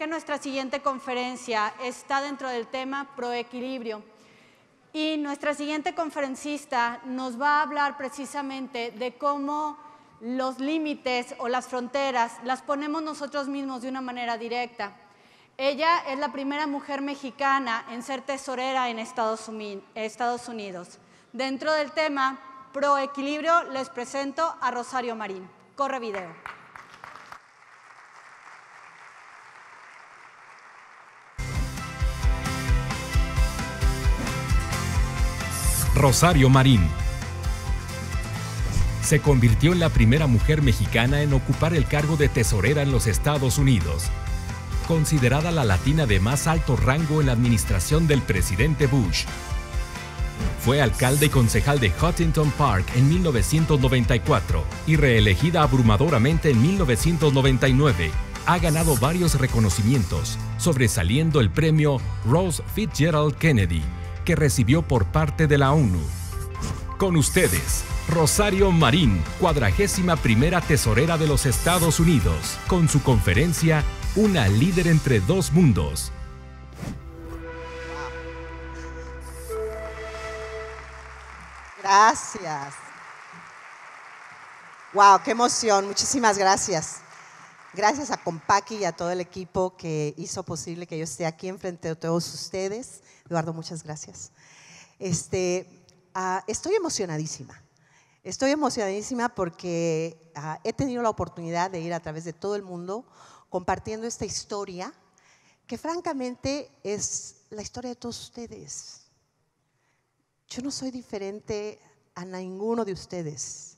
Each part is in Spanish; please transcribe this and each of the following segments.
que nuestra siguiente conferencia está dentro del tema proequilibrio. Y nuestra siguiente conferencista nos va a hablar precisamente de cómo los límites o las fronteras las ponemos nosotros mismos de una manera directa. Ella es la primera mujer mexicana en ser tesorera en Estados Unidos. Dentro del tema proequilibrio les presento a Rosario Marín. Corre video. Rosario Marín. Se convirtió en la primera mujer mexicana en ocupar el cargo de tesorera en los Estados Unidos, considerada la latina de más alto rango en la administración del presidente Bush. Fue alcalde y concejal de Huntington Park en 1994 y reelegida abrumadoramente en 1999. Ha ganado varios reconocimientos, sobresaliendo el premio Rose Fitzgerald Kennedy que recibió por parte de la ONU. Con ustedes, Rosario Marín, cuadragésima primera tesorera de los Estados Unidos, con su conferencia Una líder entre dos mundos. Gracias. Wow, qué emoción. Muchísimas gracias. Gracias a Compaqui y a todo el equipo que hizo posible que yo esté aquí enfrente de todos ustedes. Eduardo, muchas gracias. Este, ah, estoy emocionadísima. Estoy emocionadísima porque ah, he tenido la oportunidad de ir a través de todo el mundo compartiendo esta historia que francamente es la historia de todos ustedes. Yo no soy diferente a ninguno de ustedes.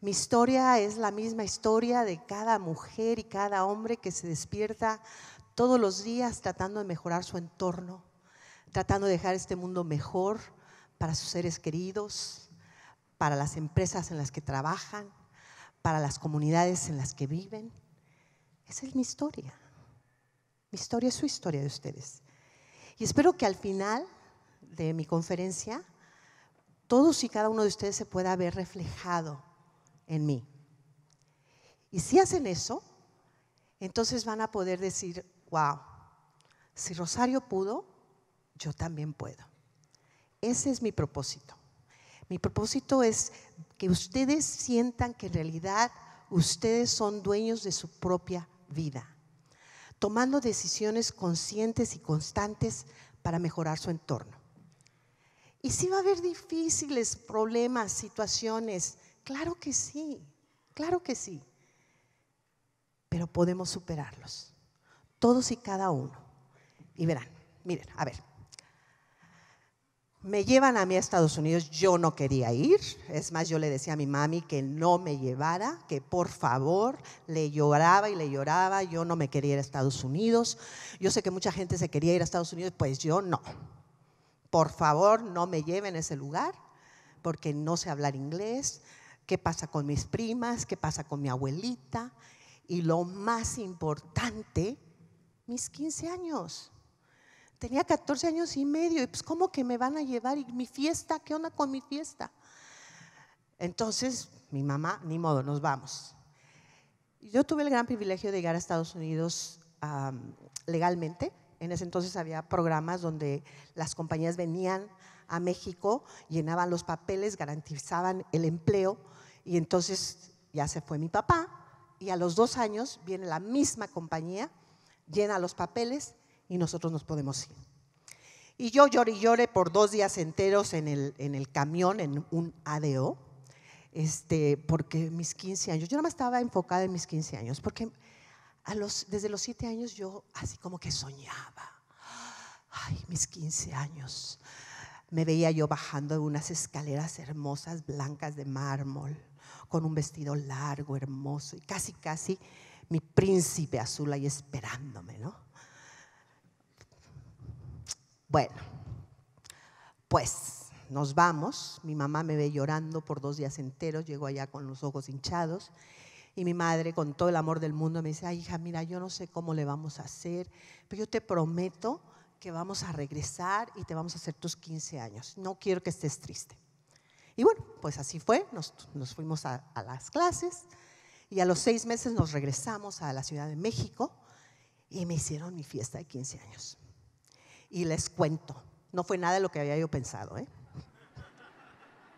Mi historia es la misma historia de cada mujer y cada hombre que se despierta todos los días tratando de mejorar su entorno, tratando de dejar este mundo mejor para sus seres queridos, para las empresas en las que trabajan, para las comunidades en las que viven. Esa es mi historia. Mi historia es su historia de ustedes. Y espero que al final de mi conferencia todos y cada uno de ustedes se pueda ver reflejado en mí. Y si hacen eso, entonces van a poder decir, wow, si Rosario pudo, yo también puedo. Ese es mi propósito. Mi propósito es que ustedes sientan que en realidad ustedes son dueños de su propia vida, tomando decisiones conscientes y constantes para mejorar su entorno. Y si va a haber difíciles problemas, situaciones, Claro que sí, claro que sí. Pero podemos superarlos, todos y cada uno. Y verán, miren, a ver. Me llevan a mí a Estados Unidos, yo no quería ir, es más, yo le decía a mi mami que no me llevara, que por favor, le lloraba y le lloraba, yo no me quería ir a Estados Unidos, yo sé que mucha gente se quería ir a Estados Unidos, pues yo no. Por favor, no me lleven a ese lugar, porque no sé hablar inglés, qué pasa con mis primas, qué pasa con mi abuelita y lo más importante, mis 15 años. Tenía 14 años y medio y pues ¿cómo que me van a llevar? ¿Y mi fiesta? ¿Qué onda con mi fiesta? Entonces mi mamá, ni modo, nos vamos. Yo tuve el gran privilegio de llegar a Estados Unidos legalmente. En ese entonces había programas donde las compañías venían a México, llenaban los papeles, garantizaban el empleo y entonces ya se fue mi papá y a los dos años viene la misma compañía, llena los papeles y nosotros nos podemos ir. Y yo lloré y lloré por dos días enteros en el, en el camión, en un ADO, este, porque mis 15 años, yo nada más estaba enfocada en mis 15 años, porque a los, desde los 7 años yo así como que soñaba. Ay, mis 15 años. Me veía yo bajando unas escaleras hermosas, blancas de mármol con un vestido largo, hermoso, y casi, casi mi príncipe azul ahí esperándome, ¿no? Bueno, pues nos vamos. Mi mamá me ve llorando por dos días enteros, llego allá con los ojos hinchados. Y mi madre, con todo el amor del mundo, me dice, ay hija, mira, yo no sé cómo le vamos a hacer, pero yo te prometo que vamos a regresar y te vamos a hacer tus 15 años. No quiero que estés triste. Y bueno, pues así fue, nos, nos fuimos a, las clases y a los seis meses nos regresamos a la Ciudad de México y me hicieron mi fiesta de 15 años. Y les cuento, no fue nada de lo que había yo pensado, ¿eh?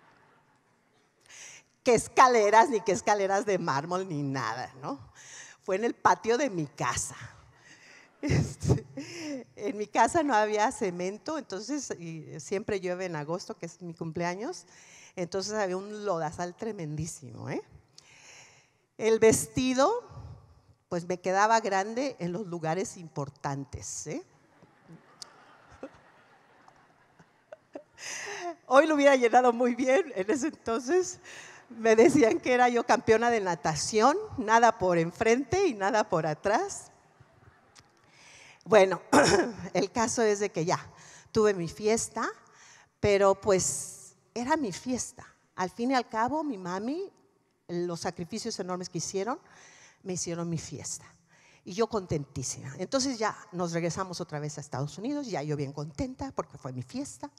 qué escaleras, ni qué escaleras de mármol, ni nada, ¿no? Fue en el patio de mi casa. Este, en mi casa no había cemento, entonces y siempre llueve en agosto, que es mi cumpleaños, entonces había un lodazal tremendísimo. ¿eh? El vestido, pues me quedaba grande en los lugares importantes. ¿eh? Hoy lo hubiera llenado muy bien, en ese entonces me decían que era yo campeona de natación, nada por enfrente y nada por atrás. Bueno, el caso es de que ya tuve mi fiesta, pero pues era mi fiesta. Al fin y al cabo, mi mami, los sacrificios enormes que hicieron, me hicieron mi fiesta. Y yo contentísima. Entonces ya nos regresamos otra vez a Estados Unidos, ya yo bien contenta porque fue mi fiesta.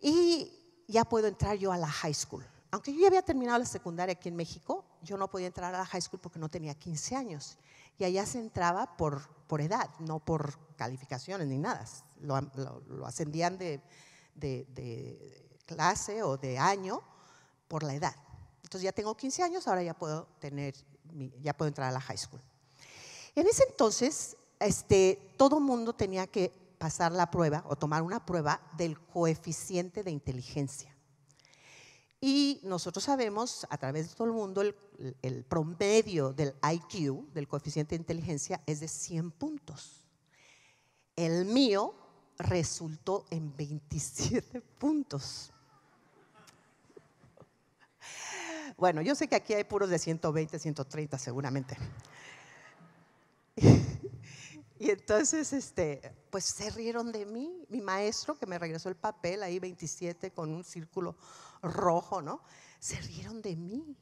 Y ya puedo entrar yo a la high school. Aunque yo ya había terminado la secundaria aquí en México, yo no podía entrar a la high school porque no tenía 15 años. Y allá se entraba por, por edad, no por calificaciones ni nada. Lo, ascendían de, de clase o de año por la edad. Entonces ya tengo 15 años, ahora ya puedo tener, ya puedo entrar a la high school. En ese entonces, este, todo mundo tenía que pasar la prueba o tomar una prueba del coeficiente de inteligencia. Y nosotros sabemos, a través de todo el mundo, el, el promedio del IQ, del coeficiente de inteligencia, es de 100 puntos. El mío resultó en 27 puntos. Bueno, yo sé que aquí hay puros de 120, 130 seguramente. Y entonces, este, pues se rieron de mí, mi maestro que me regresó el papel ahí 27 con un círculo rojo, ¿no? Se rieron de mí.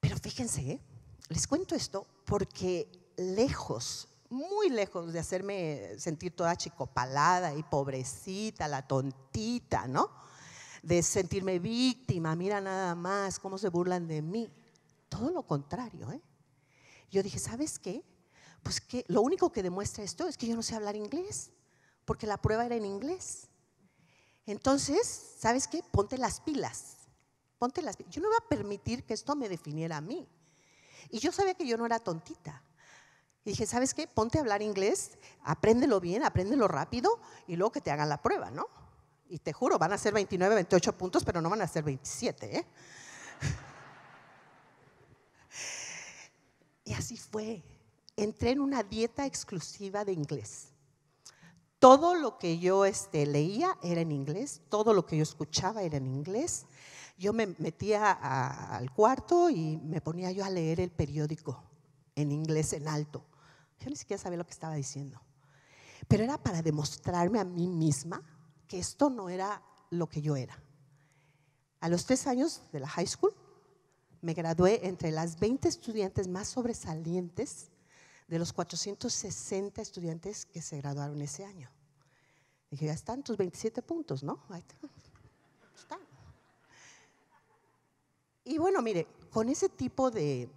Pero fíjense, ¿eh? les cuento esto porque lejos, muy lejos de hacerme sentir toda chicopalada y pobrecita, la tontita, ¿no? de sentirme víctima, mira nada más cómo se burlan de mí. Todo lo contrario, ¿eh? Yo dije, ¿sabes qué? Pues que lo único que demuestra esto es que yo no sé hablar inglés, porque la prueba era en inglés. Entonces, ¿sabes qué? Ponte las pilas, ponte las pilas. Yo no iba a permitir que esto me definiera a mí. Y yo sabía que yo no era tontita. Y dije, ¿sabes qué? Ponte a hablar inglés, apréndelo bien, apréndelo rápido y luego que te hagan la prueba, ¿no? Y te juro, van a ser 29, 28 puntos, pero no van a ser 27. ¿eh? y así fue. Entré en una dieta exclusiva de inglés. Todo lo que yo este, leía era en inglés, todo lo que yo escuchaba era en inglés. Yo me metía al cuarto y me ponía yo a leer el periódico en inglés en alto. Yo ni siquiera sabía lo que estaba diciendo. Pero era para demostrarme a mí misma que esto no era lo que yo era. A los tres años de la high school, me gradué entre las 20 estudiantes más sobresalientes de los 460 estudiantes que se graduaron ese año. Dije, ya están tus 27 puntos, ¿no? Y bueno, mire, con ese tipo de,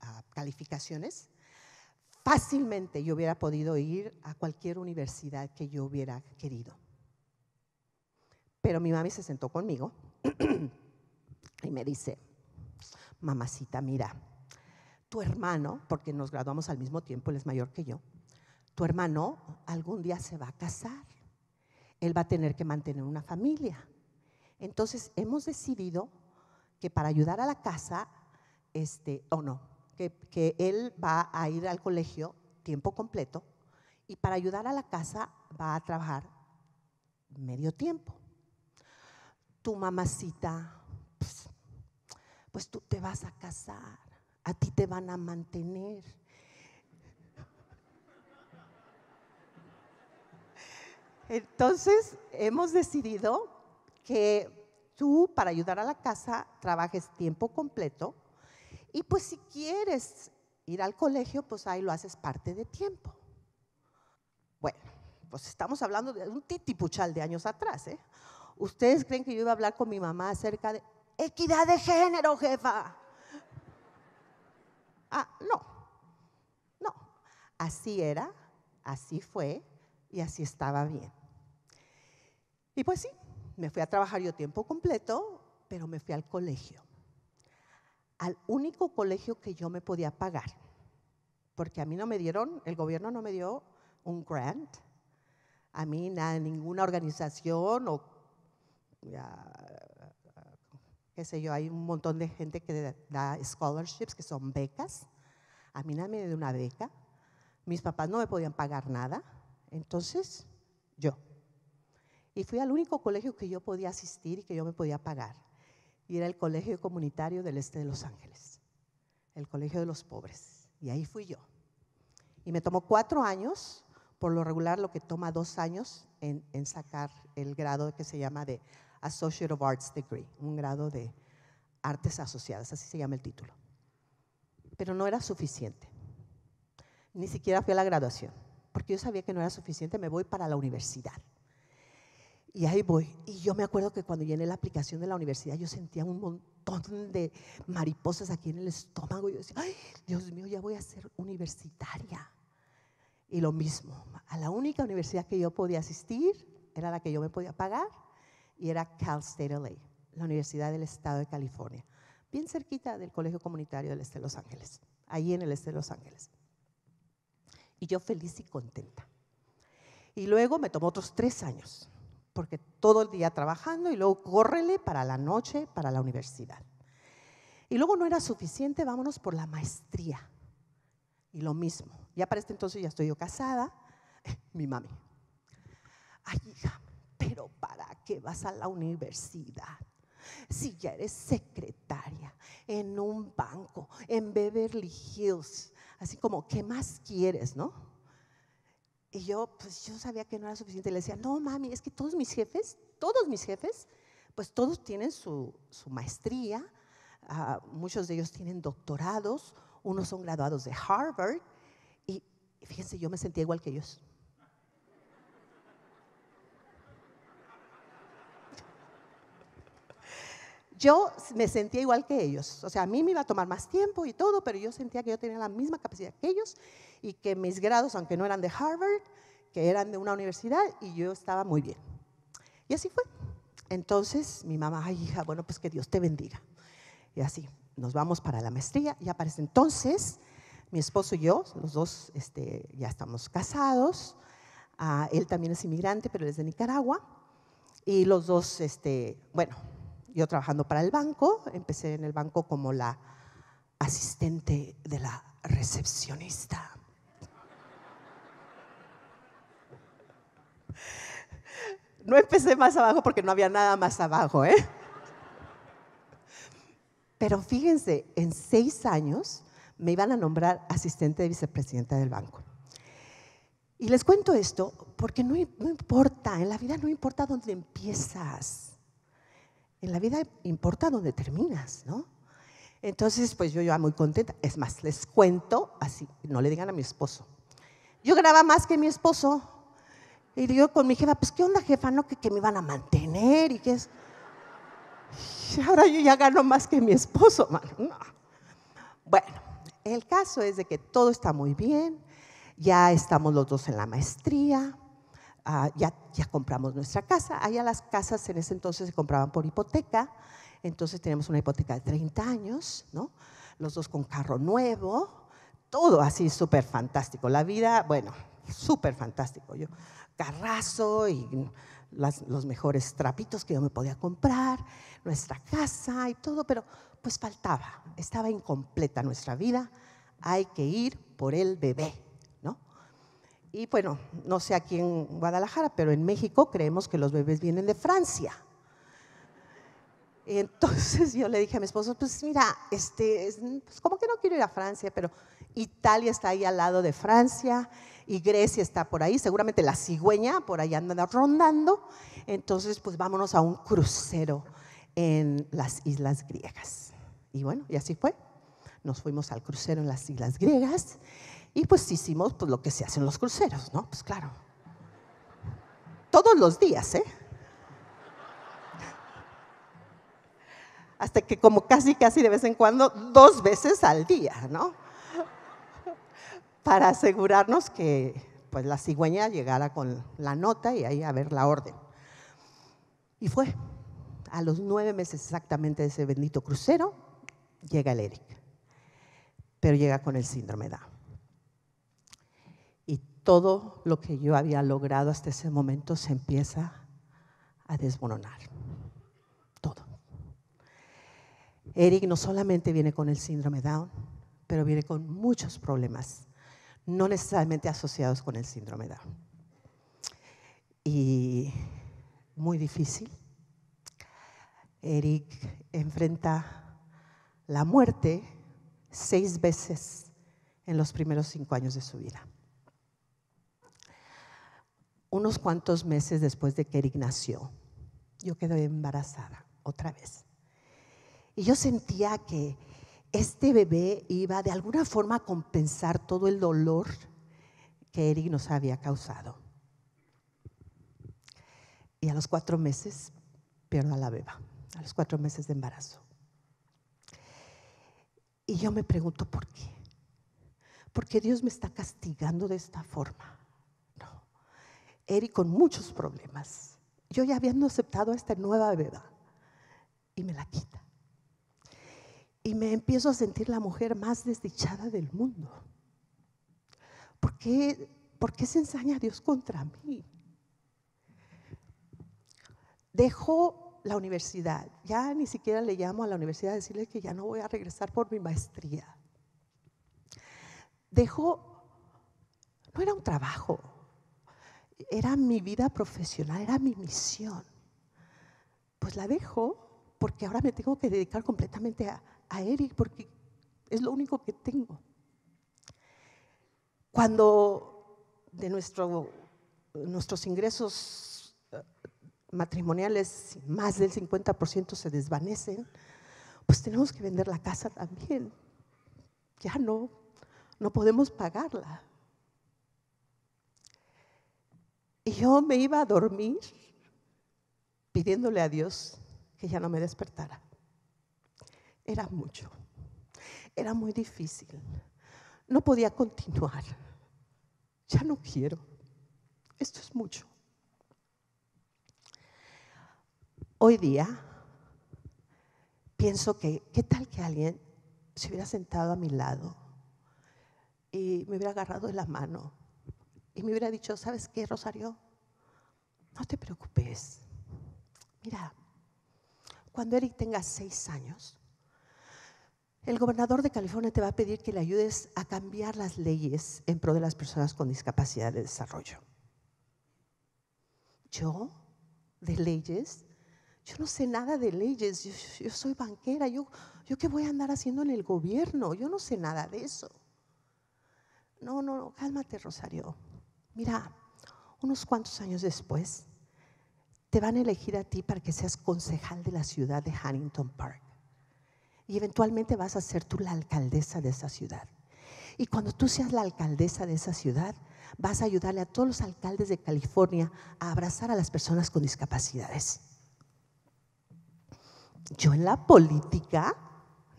ah, calificaciones, fácilmente yo hubiera podido ir a cualquier universidad que yo hubiera querido. Pero mi mami se sentó conmigo y me dice, mamacita, mira, tu hermano, porque nos graduamos al mismo tiempo, él es mayor que yo, tu hermano algún día se va a casar, él va a tener que mantener una familia. Entonces hemos decidido que para ayudar a la casa, este, o no, que, que él va a ir al colegio tiempo completo y para ayudar a la casa va a trabajar medio tiempo tu mamacita, pues, pues, tú te vas a casar, a ti te van a mantener. Entonces, hemos decidido que tú, para ayudar a la casa, trabajes tiempo completo. Y pues si quieres ir al colegio, pues ahí lo haces parte de tiempo. Bueno, pues estamos hablando de un titipuchal de años atrás, ¿eh? ¿Ustedes creen que yo iba a hablar con mi mamá acerca de equidad de género, jefa? Ah, no. No. Así era, así fue y así estaba bien. Y pues sí, me fui a trabajar yo tiempo completo, pero me fui al colegio. Al único colegio que yo me podía pagar. Porque a mí no me dieron, el gobierno no me dio un grant. A mí nada, ninguna organización o qué sé yo, hay un montón de gente que da scholarships, que son becas. A mí nadie me dio una beca. Mis papás no me podían pagar nada. Entonces, yo. Y fui al único colegio que yo podía asistir y que yo me podía pagar. Y era el Colegio Comunitario del Este de Los Ángeles, el Colegio de los Pobres. Y ahí fui yo. Y me tomó cuatro años, por lo regular lo que toma dos años en, en sacar el grado que se llama de Associate of Arts Degree, un grado de artes asociadas, así se llama el título. Pero no era suficiente. Ni siquiera fui a la graduación, porque yo sabía que no era suficiente, me voy para la universidad. Y ahí voy. Y yo me acuerdo que cuando llené la aplicación de la universidad, yo sentía un montón de mariposas aquí en el estómago. Yo decía, ay, Dios mío, ya voy a ser universitaria. Y lo mismo, a la única universidad que yo podía asistir era la que yo me podía pagar y era Cal State LA, la Universidad del Estado de California, bien cerquita del Colegio Comunitario del Este de Los Ángeles, Ahí en el Este de Los Ángeles. Y yo feliz y contenta. Y luego me tomó otros tres años, porque todo el día trabajando y luego córrele para la noche, para la universidad. Y luego no era suficiente, vámonos por la maestría. Y lo mismo. Ya para este entonces ya estoy yo casada, mi mami. Ay, hija, pero ¿para qué vas a la universidad? Si ya eres secretaria en un banco, en Beverly Hills, así como, ¿qué más quieres, no? Y yo, pues yo sabía que no era suficiente. Le decía, no, mami, es que todos mis jefes, todos mis jefes, pues todos tienen su, maestría, ah, muchos de ellos tienen doctorados, unos son graduados de Harvard, y fíjense, yo me sentía igual que ellos. Yo me sentía igual que ellos, o sea, a mí me iba a tomar más tiempo y todo, pero yo sentía que yo tenía la misma capacidad que ellos y que mis grados, aunque no eran de Harvard, que eran de una universidad y yo estaba muy bien. Y así fue. Entonces mi mamá, ay hija, bueno, pues que Dios te bendiga. Y así, nos vamos para la maestría. Y aparece entonces mi esposo y yo, los dos este, ya estamos casados. Ah, él también es inmigrante, pero es de Nicaragua. Y los dos, este, bueno, yo trabajando para el banco, empecé en el banco como la asistente de la recepcionista. No empecé más abajo porque no había nada más abajo, ¿eh? Pero fíjense, en seis años me iban a nombrar asistente de vicepresidenta del banco. Y les cuento esto porque no importa, en la vida no importa dónde empiezas. En la vida importa dónde terminas, ¿no? Entonces, pues yo ya muy contenta. Es más, les cuento así, no le digan a mi esposo. Yo ganaba más que mi esposo. Y digo con mi jefa, pues ¿qué onda jefa? No, que, me iban a mantener y que es... ahora yo ya gano más que mi esposo, mano. Bueno, el caso es de que todo está muy bien, ya estamos los dos en la maestría, ya, compramos nuestra casa. Allá las casas en ese entonces se compraban por hipoteca, entonces tenemos una hipoteca de 30 años, ¿no? Los dos con carro nuevo, todo así súper fantástico. La vida, bueno, súper fantástico. Yo, carrazo y los mejores trapitos que yo me podía comprar, nuestra casa y todo, pero pues faltaba, estaba incompleta nuestra vida. Hay que ir por el bebé. Y bueno, no sé aquí en Guadalajara, pero en México creemos que los bebés vienen de Francia. Entonces yo le dije a mi esposo, pues mira, este, es pues, como que no quiero ir a Francia, pero Italia está ahí al lado de Francia y Grecia está por ahí, seguramente la cigüeña por ahí anda rondando, entonces pues vámonos a un crucero en las islas griegas. Y bueno, y así fue. Nos fuimos al crucero en las islas griegas y pues hicimos pues, lo que se hace en los cruceros, ¿no? Pues claro. Todos los días, ¿eh? Hasta que como casi, casi de vez en cuando, dos veces al día, ¿no? Para asegurarnos que pues, la cigüeña llegara con la nota y ahí a ver la orden. Y fue. A los nueve meses exactamente de ese bendito crucero, llega el Eric. Pero llega con el síndrome de todo lo que yo había logrado hasta ese momento se empieza a desmoronar. Todo. Eric no solamente viene con el síndrome Down, pero viene con muchos problemas, no necesariamente asociados con el síndrome Down. Y muy difícil. Eric enfrenta la muerte seis veces en los primeros cinco años de su vida unos cuantos meses después de que Eric nació, yo quedé embarazada otra vez. Y yo sentía que este bebé iba de alguna forma a compensar todo el dolor que Eric nos había causado. Y a los cuatro meses pierdo a la beba, a los cuatro meses de embarazo. Y yo me pregunto por qué. porque Dios me está castigando de esta forma? Eri con muchos problemas. Yo ya habiendo aceptado a esta nueva beba y me la quita. Y me empiezo a sentir la mujer más desdichada del mundo. ¿Por qué, por qué se ensaña Dios contra mí? Dejo la universidad. Ya ni siquiera le llamo a la universidad a decirle que ya no voy a regresar por mi maestría. Dejó, no era un trabajo, era mi vida profesional, era mi misión. Pues la dejo porque ahora me tengo que dedicar completamente a, Eric porque es lo único que tengo. Cuando de nuestro, nuestros ingresos eh, matrimoniales más del 50% se desvanecen, pues tenemos que vender la casa también. Ya no, no podemos pagarla. Y yo me iba a dormir pidiéndole a Dios que ya no me despertara. Era mucho, era muy difícil, no podía continuar. Ya no quiero, esto es mucho. Hoy día pienso que, ¿qué tal que alguien se hubiera sentado a mi lado y me hubiera agarrado de la mano y me hubiera dicho, ¿sabes qué, Rosario? No te preocupes. Mira, cuando Eric tenga seis años, el gobernador de California te va a pedir que le ayudes a cambiar las leyes en pro de las personas con discapacidad de desarrollo. Yo, de leyes, yo no sé nada de leyes, yo, soy banquera, yo, yo qué voy a andar haciendo en el gobierno, yo no sé nada de eso. no, no, cálmate, Rosario. Mira, unos cuantos años después, te van a elegir a ti para que seas concejal de la ciudad de Huntington Park. Y eventualmente vas a ser tú la alcaldesa de esa ciudad. Y cuando tú seas la alcaldesa de esa ciudad, vas a ayudarle a todos los alcaldes de California a abrazar a las personas con discapacidades. Yo en la política,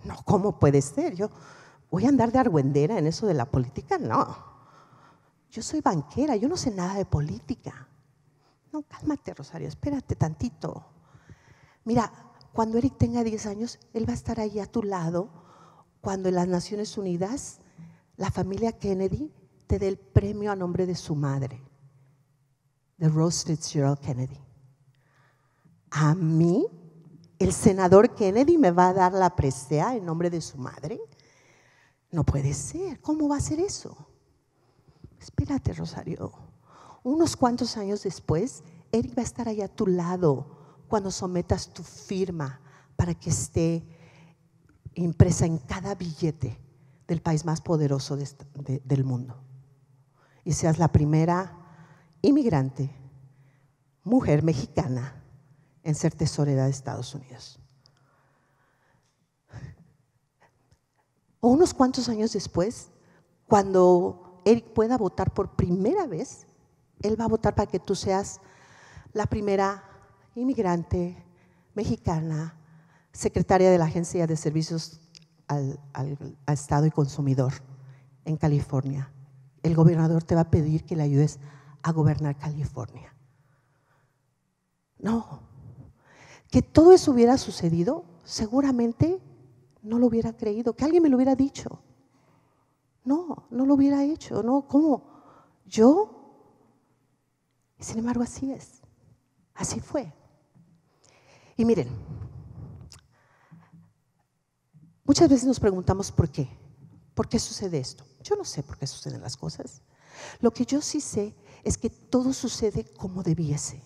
no, ¿cómo puede ser? Yo voy a andar de argüendera en eso de la política, no. Yo soy banquera, yo no sé nada de política. No, cálmate, Rosario, espérate tantito. Mira, cuando Eric tenga 10 años, él va a estar ahí a tu lado cuando en las Naciones Unidas la familia Kennedy te dé el premio a nombre de su madre, de Rose Fitzgerald Kennedy. A mí, el senador Kennedy me va a dar la presea en nombre de su madre. No puede ser, ¿cómo va a ser eso? Espérate, Rosario. Unos cuantos años después, Él va a estar ahí a tu lado cuando sometas tu firma para que esté impresa en cada billete del país más poderoso del mundo. Y seas la primera inmigrante, mujer mexicana, en ser tesorera de Estados Unidos. O unos cuantos años después, cuando Eric pueda votar por primera vez, él va a votar para que tú seas la primera inmigrante mexicana, secretaria de la Agencia de Servicios al, Estado y Consumidor en California. El gobernador te va a pedir que le ayudes a gobernar California. No. Que todo eso hubiera sucedido, seguramente no lo hubiera creído, que alguien me lo hubiera dicho. No, no lo hubiera hecho, no, ¿cómo? ¿Yo? Sin embargo, así es, así fue. Y miren, muchas veces nos preguntamos por qué, por qué sucede esto. Yo no sé por qué suceden las cosas. Lo que yo sí sé es que todo sucede como debiese.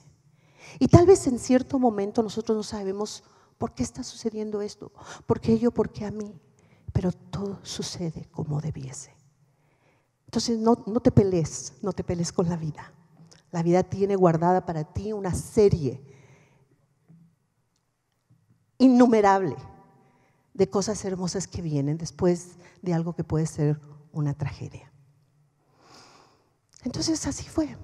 Y tal vez en cierto momento nosotros no sabemos por qué está sucediendo esto, por qué yo, por qué a mí pero todo sucede como debiese. Entonces no, te pelees, no te pelees con la vida. La vida tiene guardada para ti una serie innumerable de cosas hermosas que vienen después de algo que puede ser una tragedia. Entonces así fue.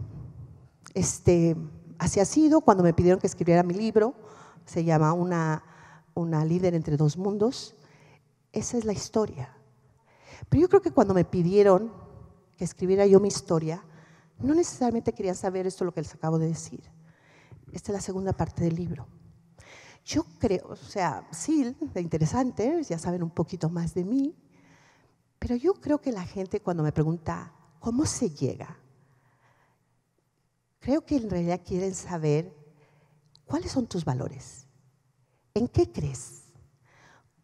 Este, así ha sido cuando me pidieron que escribiera mi libro, se llama una líder entre dos mundos. Esa es la historia. Pero yo creo que cuando me pidieron que escribiera yo mi historia, no necesariamente quería saber esto lo que les acabo de decir. Esta es la segunda parte del libro. Yo creo, o sea, sí, de interesante, ya saben un poquito más de mí, pero yo creo que la gente cuando me pregunta, ¿cómo se llega? Creo que en realidad quieren saber cuáles son tus valores, en qué crees,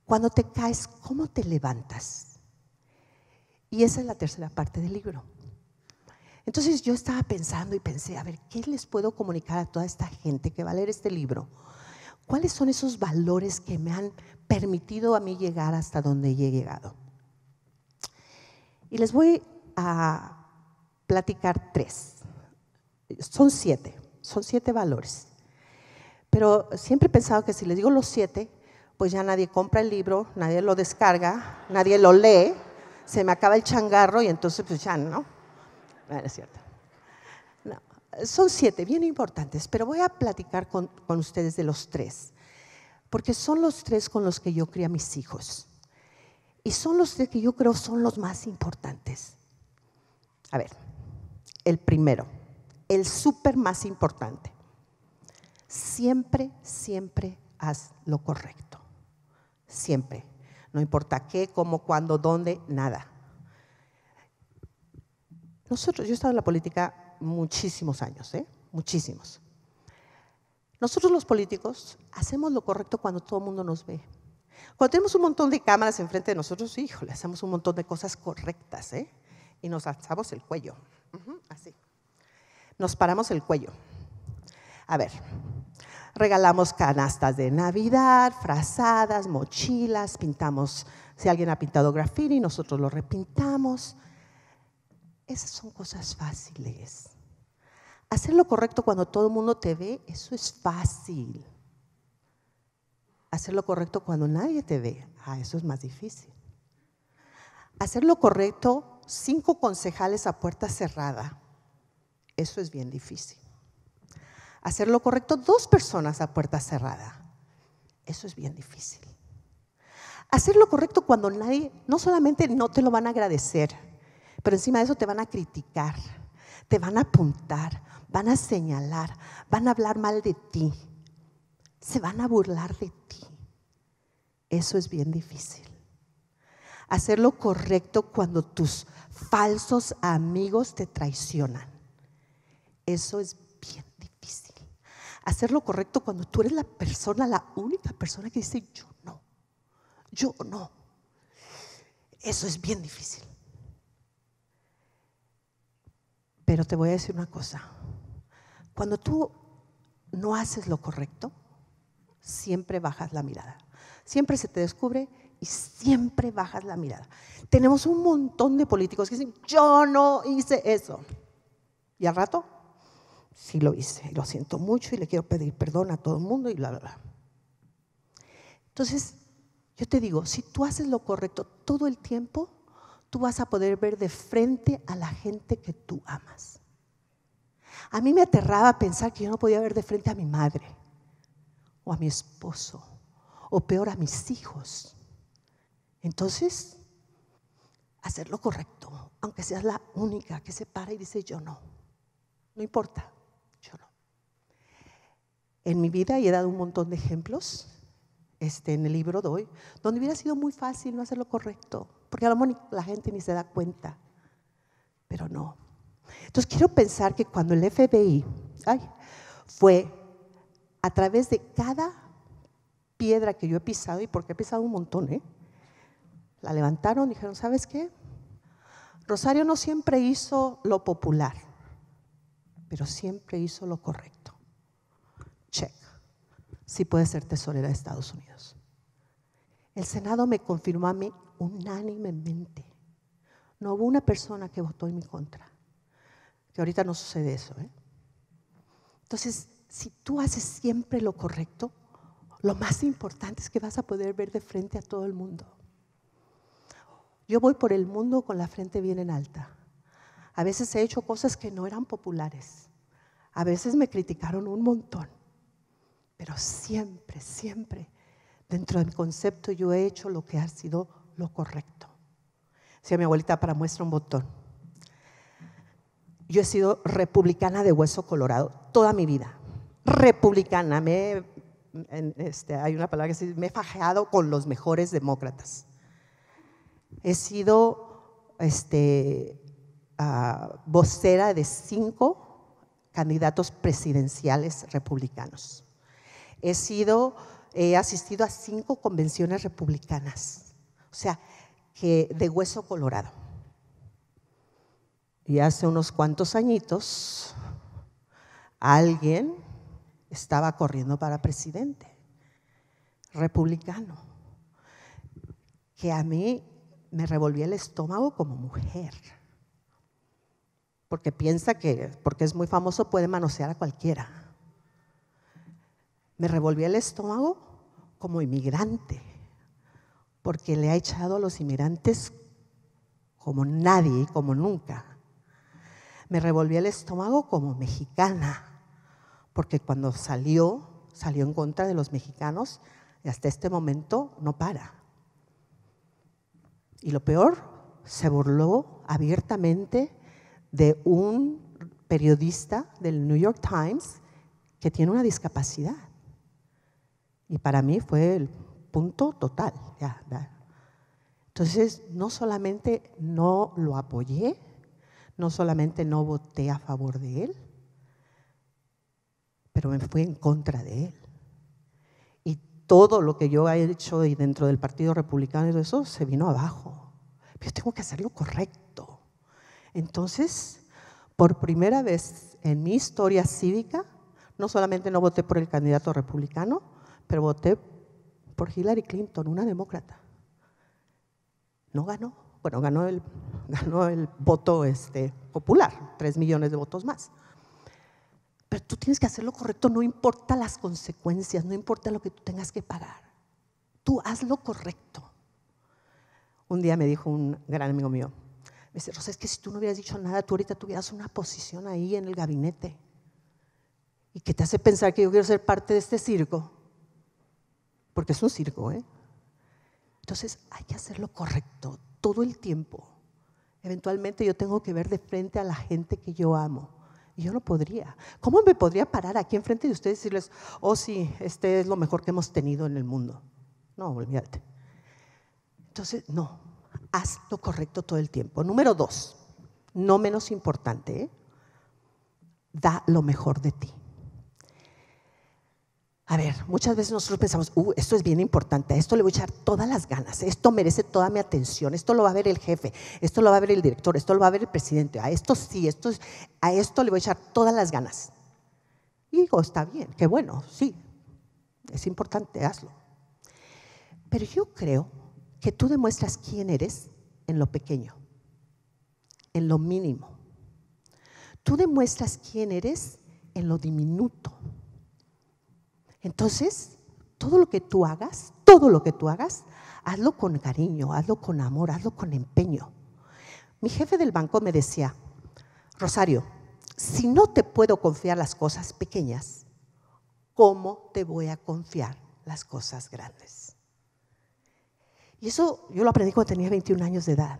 cuando te caes, ¿cómo te levantas? Y esa es la tercera parte del libro. Entonces yo estaba pensando y pensé, a ver, ¿qué les puedo comunicar a toda esta gente que va a leer este libro? ¿Cuáles son esos valores que me han permitido a mí llegar hasta donde he llegado? Y les voy a platicar tres. Son siete, son siete valores. Pero siempre he pensado que si les digo los siete, pues ya nadie compra el libro, nadie lo descarga, nadie lo lee, se me acaba el changarro y entonces pues ya no. es cierto. Son siete, bien importantes, pero voy a platicar con, ustedes de los tres, porque son los tres con los que yo cría a mis hijos. Y son los tres que yo creo son los más importantes. A ver, el primero, el súper más importante. Siempre, siempre haz lo correcto siempre. No importa qué, cómo, cuándo, dónde, nada. Nosotros, yo he estado en la política muchísimos años, ¿eh? muchísimos. Nosotros los políticos hacemos lo correcto cuando todo el mundo nos ve. Cuando tenemos un montón de cámaras enfrente de nosotros, híjole, hacemos un montón de cosas correctas, ¿eh? Y nos alzamos el cuello, así. Nos paramos el cuello. A ver, Regalamos canastas de Navidad, frazadas, mochilas, pintamos, si alguien ha pintado graffiti, nosotros lo repintamos. Esas son cosas fáciles. Hacer lo correcto cuando todo el mundo te ve, eso es fácil. Hacer lo correcto cuando nadie te ve, ah, eso es más difícil. Hacer lo correcto cinco concejales a puerta cerrada, eso es bien difícil hacer lo correcto dos personas a puerta cerrada. Eso es bien difícil. Hacer lo correcto cuando nadie, no solamente no te lo van a agradecer, pero encima de eso te van a criticar, te van a apuntar, van a señalar, van a hablar mal de ti, se van a burlar de ti. Eso es bien difícil. Hacer lo correcto cuando tus falsos amigos te traicionan. Eso es bien hacer lo correcto cuando tú eres la persona, la única persona que dice yo no, yo no. Eso es bien difícil. Pero te voy a decir una cosa. Cuando tú no haces lo correcto, siempre bajas la mirada. Siempre se te descubre y siempre bajas la mirada. Tenemos un montón de políticos que dicen, yo no hice eso. Y al rato sí lo hice, lo siento mucho y le quiero pedir perdón a todo el mundo y bla, bla, bla. Entonces, yo te digo, si tú haces lo correcto todo el tiempo, tú vas a poder ver de frente a la gente que tú amas. A mí me aterraba pensar que yo no podía ver de frente a mi madre o a mi esposo o peor a mis hijos. Entonces, hacer lo correcto, aunque seas la única que se para y dice yo no, no importa en mi vida y he dado un montón de ejemplos este, en el libro de hoy, donde hubiera sido muy fácil no hacer lo correcto, porque a lo mejor la gente ni se da cuenta, pero no. Entonces quiero pensar que cuando el FBI fue a través de cada piedra que yo he pisado, y porque he pisado un montón, ¿eh? la levantaron, y dijeron, ¿sabes qué? Rosario no siempre hizo lo popular, pero siempre hizo lo correcto check. Sí puede ser tesorera de Estados Unidos. El Senado me confirmó a mí unánimemente. No hubo una persona que votó en mi contra. Que ahorita no sucede eso. ¿eh? Entonces, si tú haces siempre lo correcto, lo más importante es que vas a poder ver de frente a todo el mundo. Yo voy por el mundo con la frente bien en alta. A veces he hecho cosas que no eran populares. A veces me criticaron un montón. Pero siempre, siempre, dentro de mi concepto yo he hecho lo que ha sido lo correcto. Si mi abuelita para muestra un botón. Yo he sido republicana de hueso colorado toda mi vida. Republicana, este, hay una palabra que dice, me he fajeado con los mejores demócratas. He sido este, ah, vocera de cinco candidatos presidenciales republicanos. He sido, he asistido a cinco convenciones republicanas, o sea, que de hueso colorado. Y hace unos cuantos añitos, alguien estaba corriendo para presidente, republicano, que a mí me revolvía el estómago como mujer, porque piensa que porque es muy famoso puede manosear a cualquiera. Me revolvía el estómago como inmigrante, porque le ha echado a los inmigrantes como nadie, como nunca. Me revolvía el estómago como mexicana, porque cuando salió, salió en contra de los mexicanos y hasta este momento no para. Y lo peor, se burló abiertamente de un periodista del New York Times que tiene una discapacidad. Y para mí fue el punto total. Ya, Entonces, no solamente no lo apoyé, no solamente no voté a favor de él, pero me fui en contra de él. Y todo lo que yo he hecho y dentro del Partido Republicano y eso se vino abajo. yo tengo que hacer lo correcto. Entonces, por primera vez en mi historia cívica, no solamente no voté por el candidato republicano, pero voté por Hillary Clinton, una demócrata. No ganó. Bueno, ganó el, ganó el voto este, popular, tres millones de votos más. Pero tú tienes que hacer lo correcto, no importa las consecuencias, no importa lo que tú tengas que pagar. Tú haz lo correcto. Un día me dijo un gran amigo mío, me dice, Rosa, es que si tú no hubieras dicho nada, tú ahorita tuvieras una posición ahí en el gabinete. ¿Y qué te hace pensar que yo quiero ser parte de este circo? porque es un circo. ¿eh? Entonces hay que hacer lo correcto todo el tiempo. Eventualmente yo tengo que ver de frente a la gente que yo amo. Y yo no podría. ¿Cómo me podría parar aquí enfrente de ustedes y decirles, oh sí, este es lo mejor que hemos tenido en el mundo? No, olvídate. Entonces, no, haz lo correcto todo el tiempo. Número dos, no menos importante, ¿eh? da lo mejor de ti. A ver, muchas veces nosotros pensamos, uh, esto es bien importante, a esto le voy a echar todas las ganas, esto merece toda mi atención, esto lo va a ver el jefe, esto lo va a ver el director, esto lo va a ver el presidente, a esto sí, esto, a esto le voy a echar todas las ganas. Y digo, está bien, qué bueno, sí, es importante, hazlo. Pero yo creo que tú demuestras quién eres en lo pequeño, en lo mínimo. Tú demuestras quién eres en lo diminuto entonces, todo lo que tú hagas, todo lo que tú hagas, hazlo con cariño, hazlo con amor, hazlo con empeño. Mi jefe del banco me decía, Rosario, si no te puedo confiar las cosas pequeñas, ¿cómo te voy a confiar las cosas grandes? Y eso yo lo aprendí cuando tenía 21 años de edad.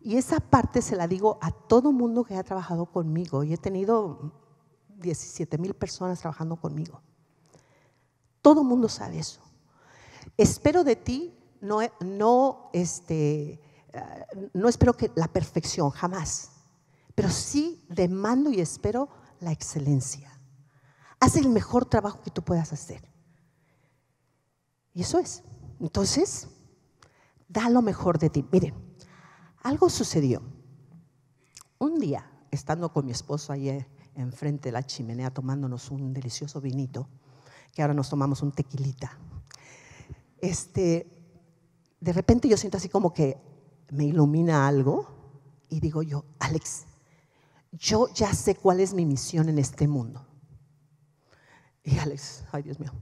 Y esa parte se la digo a todo mundo que ha trabajado conmigo. Y he tenido 17 mil personas trabajando conmigo. Todo mundo sabe eso. Espero de ti, no, no, este, ah, no espero que la perfección, jamás, pero sí demando y espero la excelencia. Haz el mejor trabajo que tú puedas hacer. Y eso es. Entonces, da lo mejor de ti. Miren, algo sucedió. Un día, estando con mi esposo ayer eh, enfrente de la chimenea tomándonos un delicioso vinito, que ahora nos tomamos un tequilita. Este, de repente yo siento así como que me ilumina algo y digo yo, Alex, yo ya sé cuál es mi misión en este mundo. Y Alex, ay Dios mío,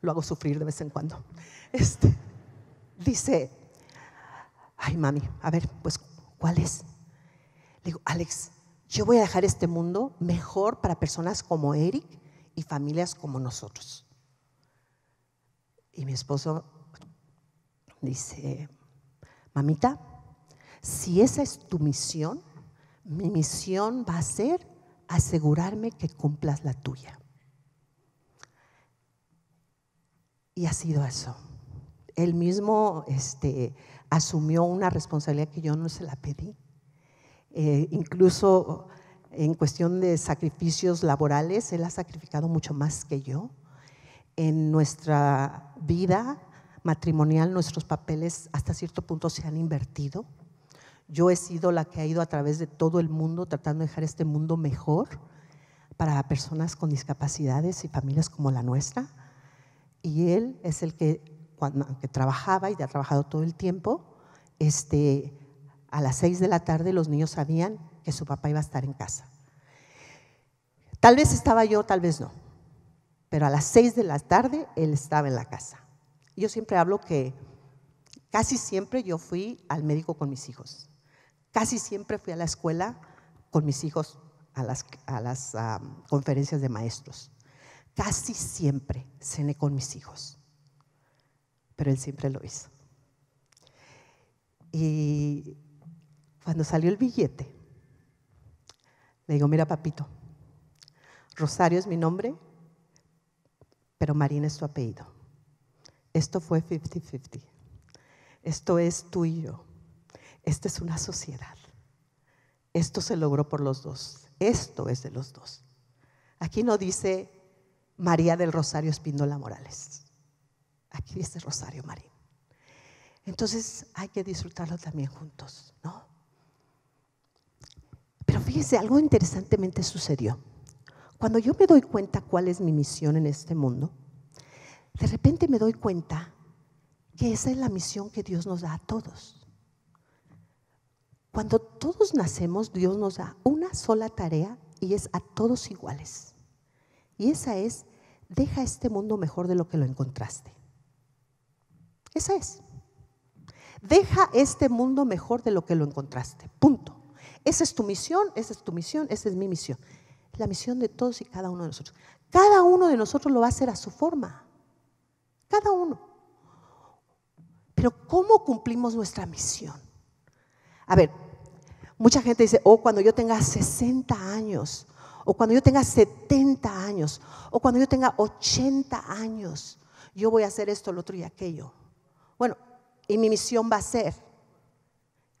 lo hago sufrir de vez en cuando. Este, dice, ay mami, a ver, pues, ¿cuál es? Le digo, Alex, yo voy a dejar este mundo mejor para personas como Eric y familias como nosotros. Y mi esposo dice, mamita, si esa es tu misión, mi misión va a ser asegurarme que cumplas la tuya. Y ha sido eso. Él mismo este, asumió una responsabilidad que yo no se la pedí. Eh, incluso en cuestión de sacrificios laborales, él ha sacrificado mucho más que yo en nuestra vida matrimonial nuestros papeles hasta cierto punto se han invertido. Yo he sido la que ha ido a través de todo el mundo tratando de dejar este mundo mejor para personas con discapacidades y familias como la nuestra. Y él es el que, aunque trabajaba y ha trabajado todo el tiempo, este, a las seis de la tarde los niños sabían que su papá iba a estar en casa. Tal vez estaba yo, tal vez no pero a las seis de la tarde él estaba en la casa. Yo siempre hablo que casi siempre yo fui al médico con mis hijos, casi siempre fui a la escuela con mis hijos a las, a las ah, conferencias de maestros, casi siempre cené con mis hijos, pero él siempre lo hizo. Y cuando salió el billete, le digo, mira papito, Rosario es mi nombre pero Marín es su apellido. Esto fue 50-50. Esto es tú y yo. Esta es una sociedad. Esto se logró por los dos. Esto es de los dos. Aquí no dice María del Rosario Espíndola Morales. Aquí dice Rosario Marín. Entonces hay que disfrutarlo también juntos, ¿no? Pero fíjese, algo interesantemente sucedió. Cuando yo me doy cuenta cuál es mi misión en este mundo, de repente me doy cuenta que esa es la misión que Dios nos da a todos. Cuando todos nacemos, Dios nos da una sola tarea y es a todos iguales. Y esa es, deja este mundo mejor de lo que lo encontraste. Esa es. Deja este mundo mejor de lo que lo encontraste. Punto. Esa es tu misión, esa es tu misión, esa es mi misión la misión de todos y cada uno de nosotros. Cada uno de nosotros lo va a hacer a su forma. Cada uno. Pero ¿cómo cumplimos nuestra misión? A ver, mucha gente dice, oh, cuando yo tenga 60 años, o cuando yo tenga 70 años, o cuando yo tenga 80 años, yo voy a hacer esto, lo otro y aquello. Bueno, y mi misión va a ser.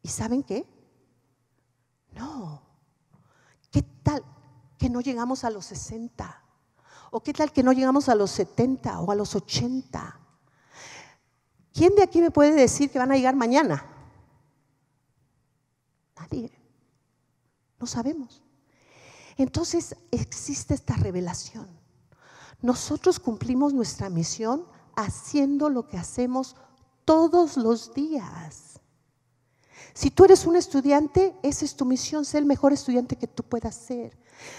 ¿Y saben qué? No. ¿Qué tal? que no llegamos a los 60? ¿O qué tal que no llegamos a los 70 o a los 80? ¿Quién de aquí me puede decir que van a llegar mañana? Nadie. No sabemos. Entonces existe esta revelación. Nosotros cumplimos nuestra misión haciendo lo que hacemos todos los días. Si tú eres un estudiante, esa es tu misión, ser el mejor estudiante que tú puedas ser.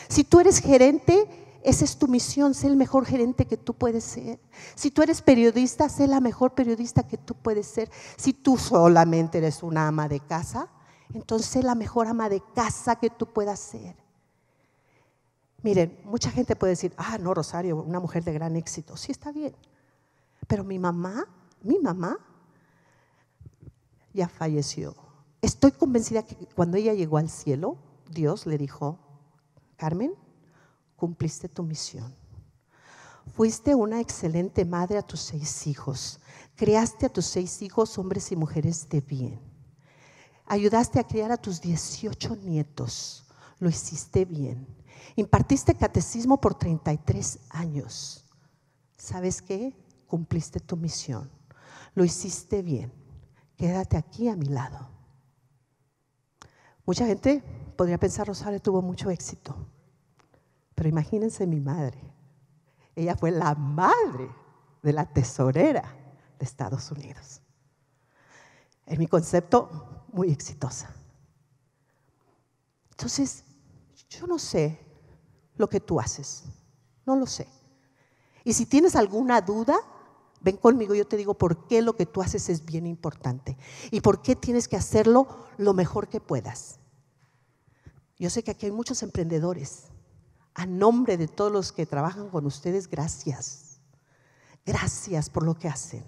Si tú eres gerente, esa es tu misión, sé el mejor gerente que tú puedes ser. Si tú eres periodista, sé la mejor periodista que tú puedes ser. Si tú solamente eres una ama de casa, entonces sé la mejor ama de casa que tú puedas ser. Miren, mucha gente puede decir, ah, no, Rosario, una mujer de gran éxito. Sí, está bien. Pero mi mamá, mi mamá, ya falleció. Estoy convencida que cuando ella llegó al cielo, Dios le dijo, Carmen, cumpliste tu misión. Fuiste una excelente madre a tus seis hijos. Criaste a tus seis hijos, hombres y mujeres de bien. Ayudaste a criar a tus 18 nietos. Lo hiciste bien. Impartiste catecismo por 33 años. ¿Sabes qué? Cumpliste tu misión. Lo hiciste bien. Quédate aquí a mi lado. Mucha gente podría pensar, Rosario tuvo mucho éxito, pero imagínense mi madre. Ella fue la madre de la tesorera de Estados Unidos. Es mi concepto, muy exitosa. Entonces, yo no sé lo que tú haces, no lo sé. Y si tienes alguna duda, Ven conmigo, yo te digo por qué lo que tú haces es bien importante y por qué tienes que hacerlo lo mejor que puedas. Yo sé que aquí hay muchos emprendedores. A nombre de todos los que trabajan con ustedes, gracias. Gracias por lo que hacen.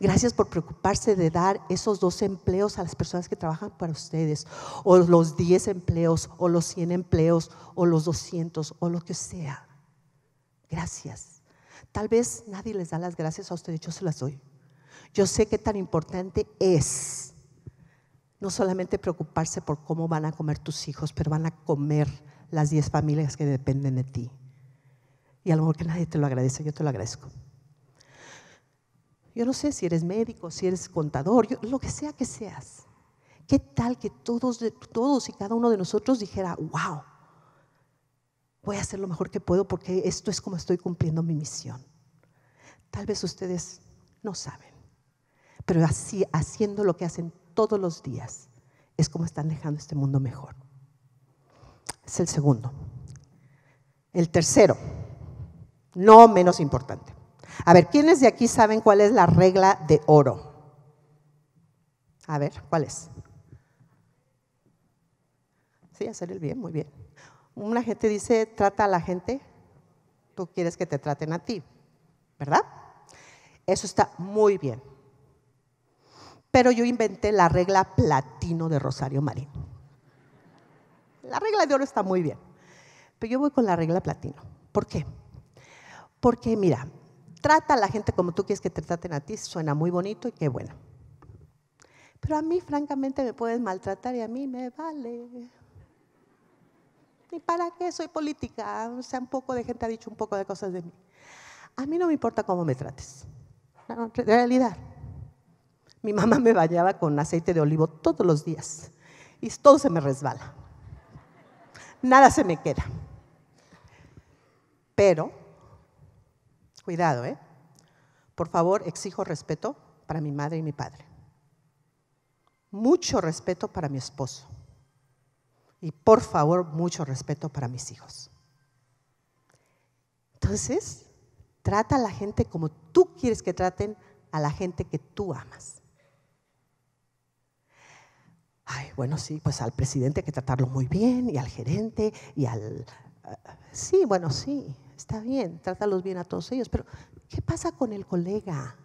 Gracias por preocuparse de dar esos dos empleos a las personas que trabajan para ustedes, o los 10 empleos, o los 100 empleos, o los 200, o lo que sea. Gracias. Tal vez nadie les da las gracias a ustedes, yo se las doy. Yo sé qué tan importante es no solamente preocuparse por cómo van a comer tus hijos, pero van a comer las 10 familias que dependen de ti. Y a lo mejor que nadie te lo agradece, yo te lo agradezco. Yo no sé si eres médico, si eres contador, lo que sea que seas. ¿Qué tal que todos, todos y cada uno de nosotros dijera, wow, voy a hacer lo mejor que puedo porque esto es como estoy cumpliendo mi misión. Tal vez ustedes no saben, pero así, haciendo lo que hacen todos los días, es como están dejando este mundo mejor. Es el segundo. El tercero, no menos importante. A ver, ¿quiénes de aquí saben cuál es la regla de oro? A ver, ¿cuál es? Sí, hacer el bien, muy bien. Una gente dice, trata a la gente, tú quieres que te traten a ti, ¿verdad? Eso está muy bien. Pero yo inventé la regla platino de Rosario Marín. La regla de oro está muy bien, pero yo voy con la regla platino. ¿Por qué? Porque mira, trata a la gente como tú quieres que te traten a ti, suena muy bonito y qué bueno. Pero a mí, francamente, me pueden maltratar y a mí me vale para qué soy política. O sea, un poco de gente ha dicho un poco de cosas de mí. A mí no me importa cómo me trates. en realidad, mi mamá me bañaba con aceite de olivo todos los días y todo se me resbala. Nada se me queda. Pero, cuidado, ¿eh? Por favor, exijo respeto para mi madre y mi padre. Mucho respeto para mi esposo. Y por favor, mucho respeto para mis hijos. Entonces, trata a la gente como tú quieres que traten a la gente que tú amas. Ay, bueno, sí, pues al presidente hay que tratarlo muy bien, y al gerente, y al... Eh, sí, bueno, sí, está bien, trátalos bien a todos ellos, pero ¿qué pasa con el colega?